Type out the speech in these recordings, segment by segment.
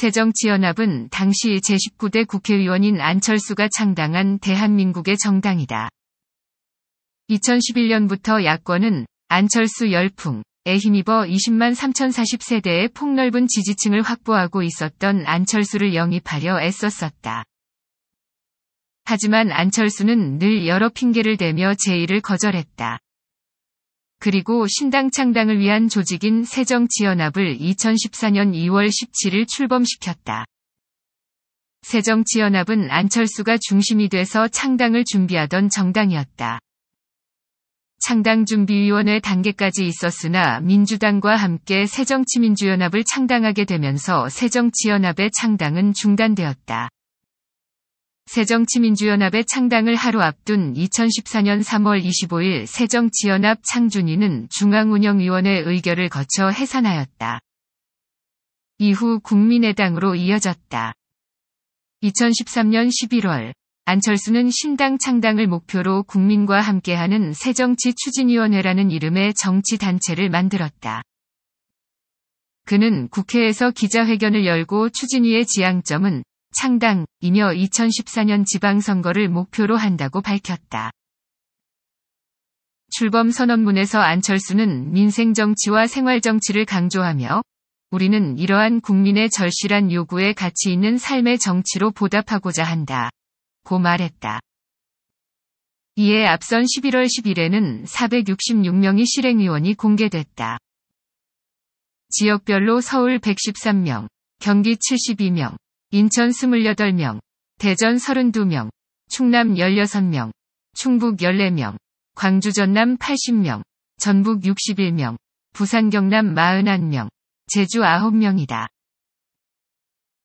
새정치연합은 당시 제19대 국회의원인 안철수가 창당한 대한민국의 정당이다. 2011년부터 야권은 안철수 열풍에 힘입어 20만 3040세대의 폭넓은 지지층을 확보하고 있었던 안철수를 영입하려 애썼었다. 하지만 안철수는 늘 여러 핑계를 대며 제의를 거절했다. 그리고 신당 창당을 위한 조직인 새정치연합을 2014년 2월 17일 출범시켰다. 새정치연합은 안철수가 중심이 돼서 창당을 준비하던 정당이었다. 창당 준비위원회 단계까지 있었으나 민주당과 함께 새정치민주연합을 창당하게 되면서 새정치연합의 창당은 중단되었다. 새정치민주연합의 창당을 하루 앞둔 2014년 3월 25일 새정치연합 창준위는 중앙운영위원회 의결을 거쳐 해산하였다. 이후 국민의당으로 이어졌다. 2013년 11월 안철수는 신당 창당을 목표로 국민과 함께하는 새정치 추진위원회라는 이름의 정치단체를 만들었다. 그는 국회에서 기자회견을 열고 추진위의 지향점은 창당이며 2014년 지방선거를 목표로 한다고 밝혔다. 출범 선언문에서 안철수는 민생정치와 생활정치를 강조하며 우리는 이러한 국민의 절실한 요구에 가치 있는 삶의 정치로 보답하고자 한다. 고 말했다. 이에 앞선 11월 10일에는 466명의 실행위원이 공개됐다. 지역별로 서울 113명, 경기 72명, 인천 28명, 대전 32명, 충남 16명, 충북 14명, 광주 전남 80명, 전북 61명, 부산 경남 41명, 제주 9명이다.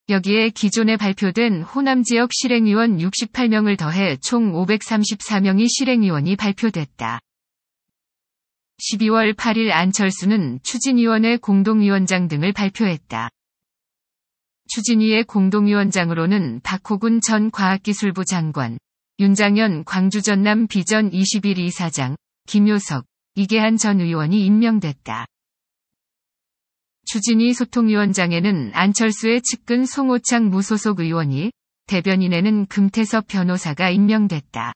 여기에 기존에 발표된 호남 지역 실행위원 68명을 더해 총5 3 4명이 실행위원이 발표됐다. 12월 8일 안철수는 추진위원회 공동위원장 등을 발표했다. 추진위의 공동위원장으로는 박호군 전 과학기술부 장관, 윤장현 광주 전남 비전 2 1이 사장, 김효석, 이계한 전 의원이 임명됐다. 추진위 소통위원장에는 안철수의 측근 송호창 무소속 의원이, 대변인에는 금태섭 변호사가 임명됐다.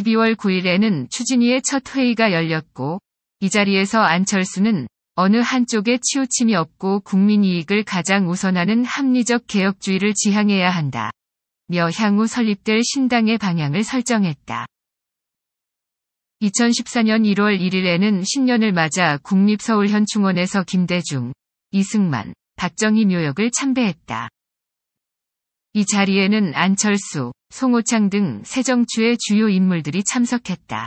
12월 9일에는 추진위의 첫 회의가 열렸고, 이 자리에서 안철수는 어느 한쪽에 치우침이 없고 국민 이익을 가장 우선하는 합리적 개혁주의를 지향해야 한다. 며 향후 설립될 신당의 방향을 설정했다. 2014년 1월 1일에는 신년을 맞아 국립서울현충원에서 김대중, 이승만, 박정희 묘역을 참배했다. 이 자리에는 안철수, 송호창 등 새정치의 주요 인물들이 참석했다.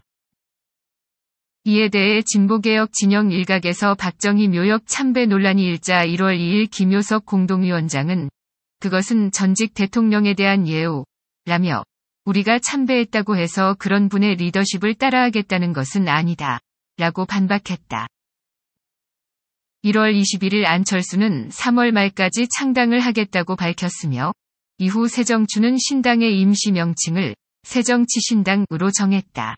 이에 대해 진보개혁 진영 일각에서 박정희 묘역 참배 논란이 일자 1월 2일 김효석 공동위원장은 그것은 전직 대통령에 대한 예우, 라며 우리가 참배했다고 해서 그런 분의 리더십을 따라하겠다는 것은 아니다. 라고 반박했다. 1월 21일 안철수는 3월 말까지 창당을 하겠다고 밝혔으며 이후 새정추는 신당의 임시 명칭을 새정치신당으로 정했다.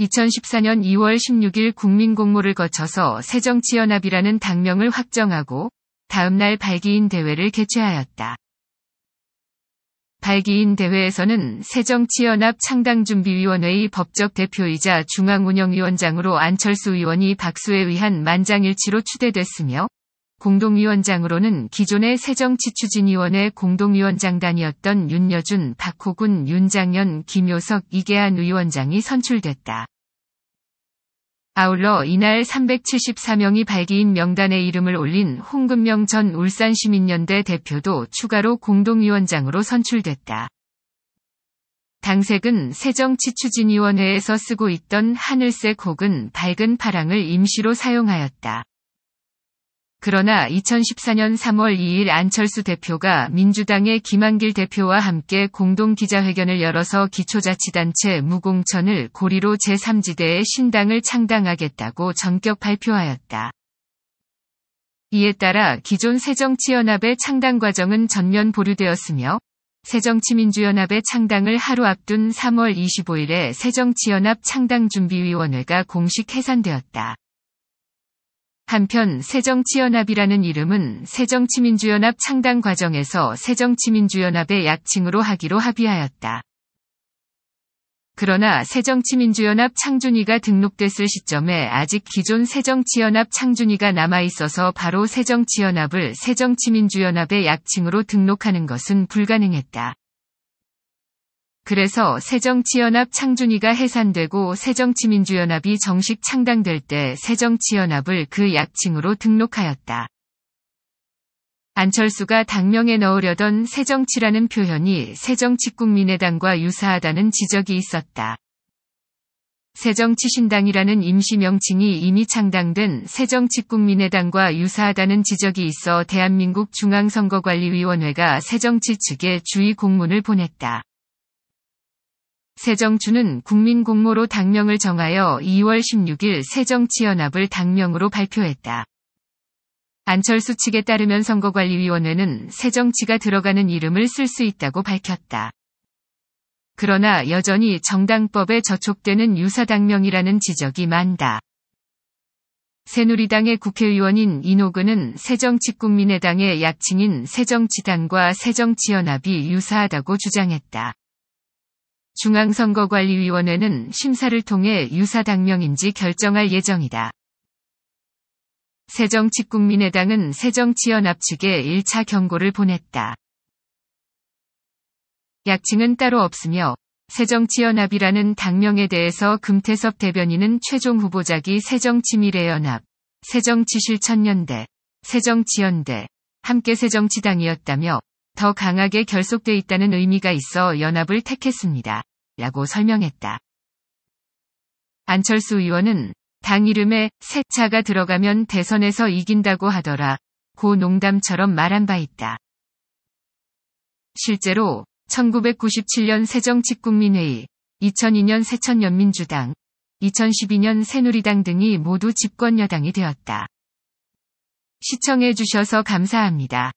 2014년 2월 16일 국민공모를 거쳐서 새정치연합이라는 당명을 확정하고 다음날 발기인 대회를 개최하였다. 발기인 대회에서는 새정치연합 창당준비위원회의 법적 대표이자 중앙운영위원장으로 안철수 의원이 박수에 의한 만장일치로 추대됐으며 공동위원장으로는 기존의 새정치추진위원회 공동위원장단이었던 윤여준, 박호군, 윤장현, 김효석, 이계한 위원장이 선출됐다. 아울러 이날 374명이 발기인 명단에 이름을 올린 홍금명 전 울산시민연대 대표도 추가로 공동위원장으로 선출됐다. 당색은 새정치추진위원회에서 쓰고 있던 하늘색 혹은 밝은 파랑을 임시로 사용하였다. 그러나 2014년 3월 2일 안철수 대표가 민주당의 김한길 대표와 함께 공동 기자회견을 열어서 기초자치단체 무공천을 고리로 제3지대의 신당을 창당하겠다고 전격 발표하였다. 이에 따라 기존 새정치연합의 창당 과정은 전면 보류되었으며 새정치민주연합의 창당을 하루 앞둔 3월 25일에 새정치연합 창당준비위원회가 공식 해산되었다. 한편 새정치연합이라는 이름은 새정치민주연합 창당 과정에서 새정치민주연합의 약칭으로 하기로 합의하였다. 그러나 새정치민주연합 창준이가 등록됐을 시점에 아직 기존 새정치연합 창준이가 남아있어서 바로 새정치연합을 새정치민주연합의 약칭으로 등록하는 것은 불가능했다. 그래서 새정치연합 창준이가 해산되고 새정치민주연합이 정식 창당될 때 새정치연합을 그 약칭으로 등록하였다. 안철수가 당명에 넣으려던 새정치라는 표현이 새정치국민의당과 유사하다는 지적이 있었다. 새정치신당이라는 임시명칭이 이미 창당된 새정치국민의당과 유사하다는 지적이 있어 대한민국 중앙선거관리위원회가 새정치 측에 주의 공문을 보냈다. 세정추는 국민공모로 당명을 정하여 2월 16일 세정치연합을 당명으로 발표했다. 안철수 측에 따르면 선거관리위원회는 새정치가 들어가는 이름을 쓸 수 있다고 밝혔다. 그러나 여전히 정당법에 저촉되는 유사당명이라는 지적이 많다. 새누리당의 국회의원인 이노근은 새정치국민의당의 약칭인 새정치당과 새정치연합이 유사하다고 주장했다. 중앙선거관리위원회는 심사를 통해 유사 당명인지 결정할 예정이다. 새정치국민의당은 새정치연합 측에 1차 경고를 보냈다. 약칭은 따로 없으며 새정치연합이라는 당명에 대해서 금태섭 대변인은 최종 후보자기 새정치미래연합, 새정치실천연대, 새정치연대, 함께 새정치당이었다며 더 강하게 결속돼 있다는 의미가 있어 연합을 택했습니다. 라고 설명했다. 안철수 의원은 당 이름에 새 차가 들어가면 대선에서 이긴다고 하더라. 고 농담처럼 말한 바 있다. 실제로 1997년 새정치국민회의, 2002년 새천연민주당, 2012년 새누리당 등이 모두 집권여당이 되었다. 시청해주셔서 감사합니다.